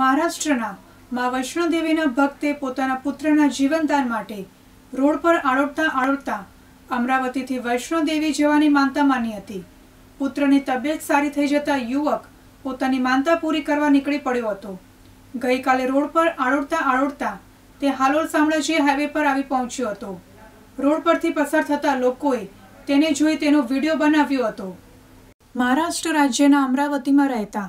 મહારાષ્ટ્રના મા વૈષ્ણોદેવીના ભક્તે પોતાના પુત્રના જીવનદાન માટે રોડ પર આડોડતા આડોડતા અમરાવતીથી વૈષ્ણોદેવી જવાની માનતા માની હતી પુત્રની તબિયત સારી થઈ જતા યુવક પોતાની માનતા પૂરી કરવા નીકળી પડ્યો હતો ગઈકાલે રોડ પર આડોડતા આડોડતા તે હાલોલ શામળાજી હાઈવે પર આવી પહોંચ્યો હતો રોડ પરથી પસાર થતા લોકોએ તેને જોઈ તેનો વિડીયો બનાવ્યો હતો મહારાષ્ટ્ર રાજ્યના અમરાવતીમાં રહેતા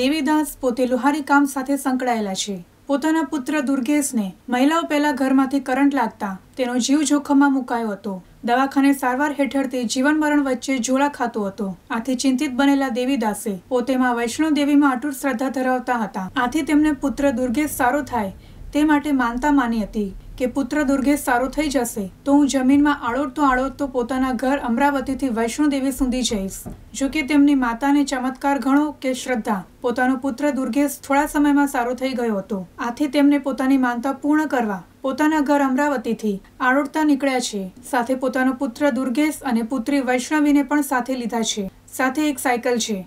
દેવીદાસ પોતે લુહારી કામ સાથે સંકળાયેલા છે પોતાના પુત્ર દુર્ગેશને મહિલાઓ પહેલા ઘરમાંથી કરંટ લાગતા તેનો જીવ જોખમમાં મુકાયો હતો દવાખાને સારવાર હેઠળ તે જીવન મરણ વચ્ચે ઝોળા ખાતો હતો આથી ચિંતિત બનેલા દેવીદાસે પોતેમાં વૈષ્ણવ દેવીમાં અટૂટ શ્રદ્ધા ધરાવતા હતા આથી તેમને પુત્ર દુર્ગેશ સારો થાય તે માટે માનતા માની હતી કે પુત્ર દુર્ગેશ સારો થઈ જશે તો હું જમીનમાં આળોટતો આળોટતો પોતાના ઘર અમરાવતીથી વૈષ્ણોદેવી સુધી જઈશ જો કે તેમની માતાને ચમત્કાર ગણો કે શ્રદ્ધા પોતાનો પુત્ર દુર્ગેશ થોડા સમયમાં સારો થઈ ગયો હતો આથી તેમને પોતાની માનતા પૂર્ણ કરવા પોતાના ઘર અમરાવતીથી આરોડતા નીકળ્યા છે સાથે પોતાનો પુત્ર દુર્ગેશ અને પુત્રી વૈષ્ણવીને પણ સાથે લીધા છે સાથે એક સાયકલ છે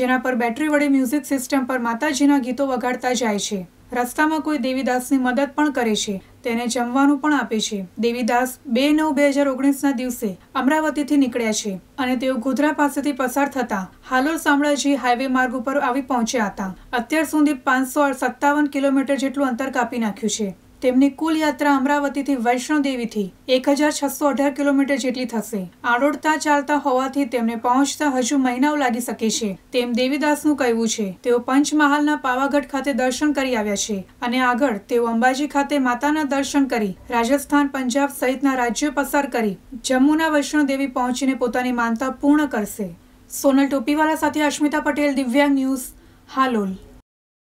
જેના પર બેટરી વડે મ્યુઝિક સિસ્ટમ પર માતાજીના ગીતો વગાડતા જાય છે રસ્તામાં કોઈ દેવીદાસની મદદ પણ કરે છે તેને જમવાનું પણ આપે છે દેવીદાસ બે નવ બે હજાર ઓગણીસના દિવસે અમરાવતીથી નીકળ્યા છે અને તેઓ ગોધરા પાસેથી પસાર થતા હાલોલ શામળાજી હાઈવે માર્ગ ઉપર આવી પહોંચ્યા હતા અત્યાર સુધી પાંચસો સત્તાવન કિલોમીટર જેટલું અંતર કાપી નાખ્યું છે તેમની કુલ યાત્રા અમરાવતીથી વૈષ્ણોદેવીથી એક હજાર છસો અઢાર કિલોમીટર જેટલી થશે આડોડતા ચાલતા હોવાથી તેમને પહોંચતા હજુ મહિનાઓ લાગી શકે છે તેમ દેવીદાસનું કહેવું છે તેઓ પંચમહાલના પાવાગઢ ખાતે દર્શન કરી આવ્યા છે અને આગળ તેઓ અંબાજી ખાતે માતાના દર્શન કરી રાજસ્થાન પંજાબ સહિતના રાજ્યો પસાર કરી જમ્મુના વૈષ્ણોદેવી પહોંચીને પોતાની માનતા પૂર્ણ કરશે સોનલ ટોપીવાલા સાથે અશ્મિતા પટેલ દિવ્યાંગ ન્યૂઝ હાલોલ